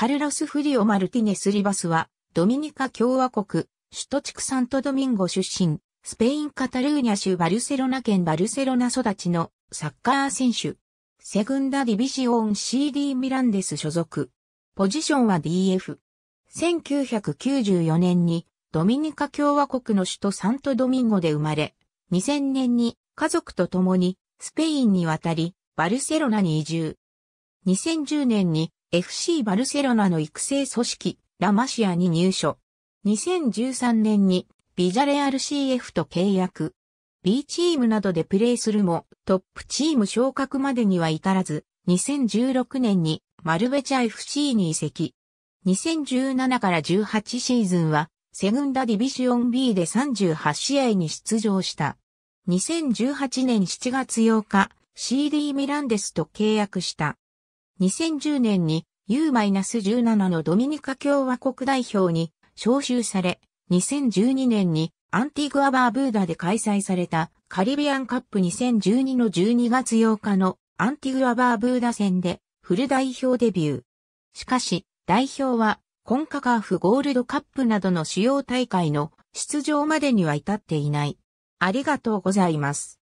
カルロス・フリオ・マルティネス・リバスは、ドミニカ共和国、首都地区サントドミンゴ出身、スペイン・カタルーニャ州バルセロナ県バルセロナ育ちのサッカー選手。セグンダ・ディビジオン CD ミランデス所属。ポジションは DF。1994年にドミニカ共和国の首都サントドミンゴで生まれ、2000年に家族と共にスペインに渡り、バルセロナに移住。2010年に FC バルセロナの育成組織、ラマシアに入所。2013年にビジャレアル CF と契約。B チームなどでプレーするも、トップチーム昇格までには至らず、2016年にマルベチャ FC に移籍。2017から18シーズンは、セグンダディビシオン B で38試合に出場した。2018年7月8日、CD ミランデスと契約した。2010年に U-17 のドミニカ共和国代表に招集され、2012年にアンティグア・バーブーダで開催されたカリビアンカップ2012の12月8日のアンティグア・バーブーダ戦でフル代表デビュー。しかし、代表はコンカカーフゴールドカップなどの主要大会の出場までには至っていない。ありがとうございます。